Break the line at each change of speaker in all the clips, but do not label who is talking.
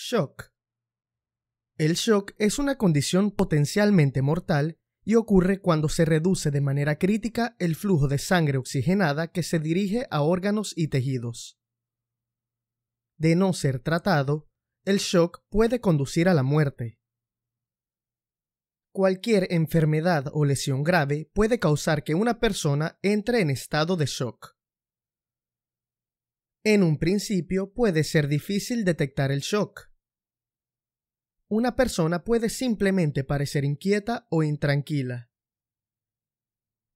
Shock. El shock es una condición potencialmente mortal y ocurre cuando se reduce de manera crítica el flujo de sangre oxigenada que se dirige a órganos y tejidos. De no ser tratado, el shock puede conducir a la muerte. Cualquier enfermedad o lesión grave puede causar que una persona entre en estado de shock. En un principio puede ser difícil detectar el shock una persona puede simplemente parecer inquieta o intranquila.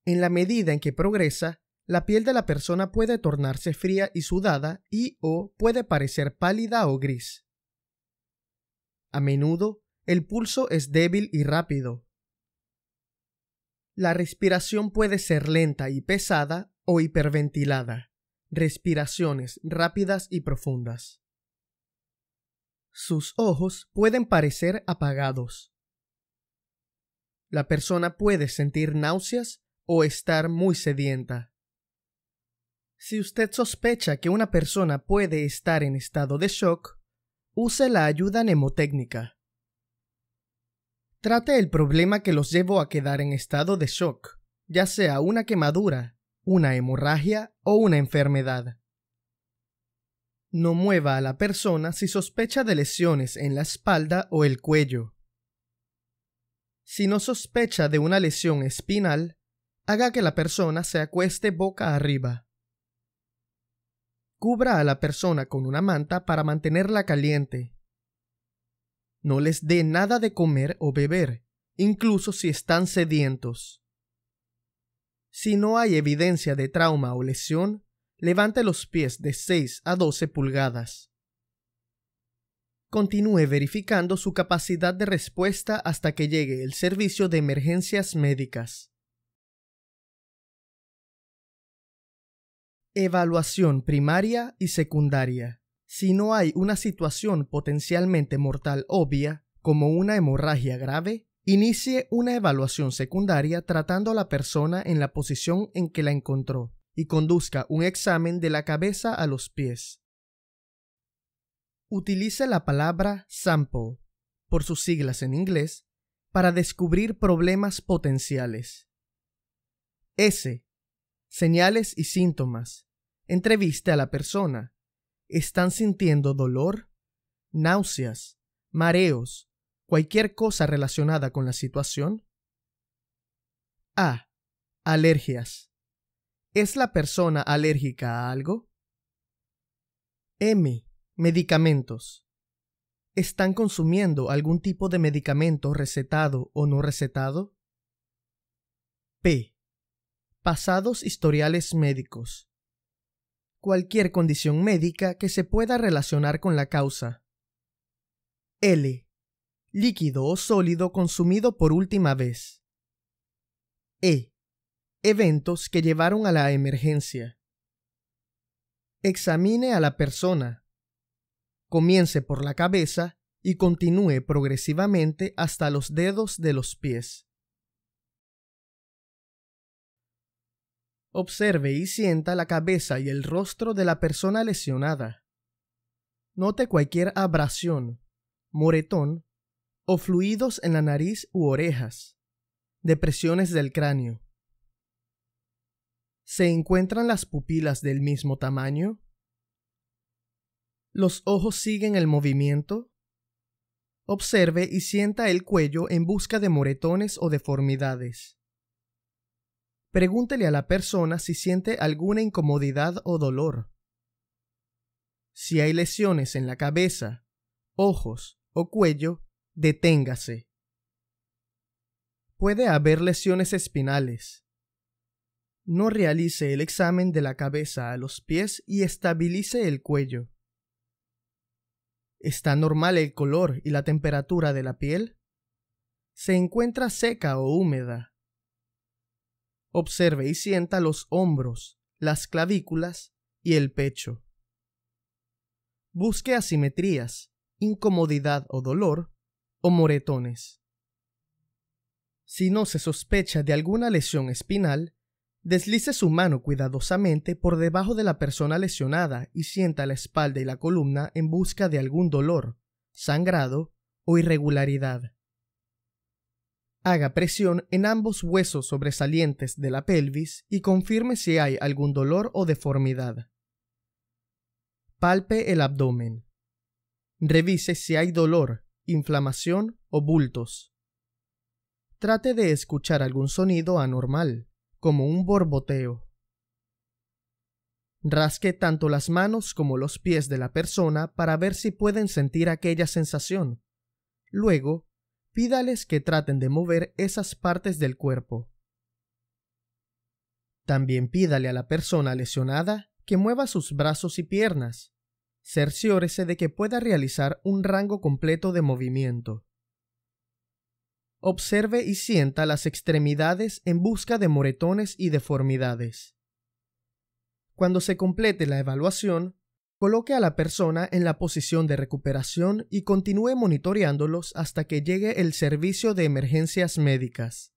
En la medida en que progresa, la piel de la persona puede tornarse fría y sudada y o puede parecer pálida o gris. A menudo, el pulso es débil y rápido. La respiración puede ser lenta y pesada o hiperventilada. Respiraciones rápidas y profundas sus ojos pueden parecer apagados. La persona puede sentir náuseas o estar muy sedienta. Si usted sospecha que una persona puede estar en estado de shock, use la ayuda mnemotécnica. Trate el problema que los llevó a quedar en estado de shock, ya sea una quemadura, una hemorragia o una enfermedad. No mueva a la persona si sospecha de lesiones en la espalda o el cuello. Si no sospecha de una lesión espinal, haga que la persona se acueste boca arriba. Cubra a la persona con una manta para mantenerla caliente. No les dé nada de comer o beber, incluso si están sedientos. Si no hay evidencia de trauma o lesión, levante los pies de 6 a 12 pulgadas. Continúe verificando su capacidad de respuesta hasta que llegue el servicio de emergencias médicas. Evaluación primaria y secundaria. Si no hay una situación potencialmente mortal obvia, como una hemorragia grave, inicie una evaluación secundaria tratando a la persona en la posición en que la encontró y conduzca un examen de la cabeza a los pies. Utilice la palabra sample, por sus siglas en inglés, para descubrir problemas potenciales. S. Señales y síntomas. Entreviste a la persona. ¿Están sintiendo dolor? náuseas, mareos, cualquier cosa relacionada con la situación? A. Alergias. ¿Es la persona alérgica a algo? M. Medicamentos. ¿Están consumiendo algún tipo de medicamento recetado o no recetado? P. Pasados historiales médicos. Cualquier condición médica que se pueda relacionar con la causa. L. Líquido o sólido consumido por última vez. E Eventos que llevaron a la emergencia. Examine a la persona. Comience por la cabeza y continúe progresivamente hasta los dedos de los pies. Observe y sienta la cabeza y el rostro de la persona lesionada. Note cualquier abrasión, moretón o fluidos en la nariz u orejas, depresiones del cráneo. ¿Se encuentran las pupilas del mismo tamaño? ¿Los ojos siguen el movimiento? Observe y sienta el cuello en busca de moretones o deformidades. Pregúntele a la persona si siente alguna incomodidad o dolor. Si hay lesiones en la cabeza, ojos o cuello, deténgase. Puede haber lesiones espinales, no realice el examen de la cabeza a los pies y estabilice el cuello. ¿Está normal el color y la temperatura de la piel? ¿Se encuentra seca o húmeda? Observe y sienta los hombros, las clavículas y el pecho. Busque asimetrías, incomodidad o dolor, o moretones. Si no se sospecha de alguna lesión espinal, Deslice su mano cuidadosamente por debajo de la persona lesionada y sienta la espalda y la columna en busca de algún dolor, sangrado o irregularidad. Haga presión en ambos huesos sobresalientes de la pelvis y confirme si hay algún dolor o deformidad. Palpe el abdomen. Revise si hay dolor, inflamación o bultos. Trate de escuchar algún sonido anormal como un borboteo. Rasque tanto las manos como los pies de la persona para ver si pueden sentir aquella sensación. Luego, pídales que traten de mover esas partes del cuerpo. También pídale a la persona lesionada que mueva sus brazos y piernas. Cerciórese de que pueda realizar un rango completo de movimiento. Observe y sienta las extremidades en busca de moretones y deformidades. Cuando se complete la evaluación, coloque a la persona en la posición de recuperación y continúe monitoreándolos hasta que llegue el servicio de emergencias médicas.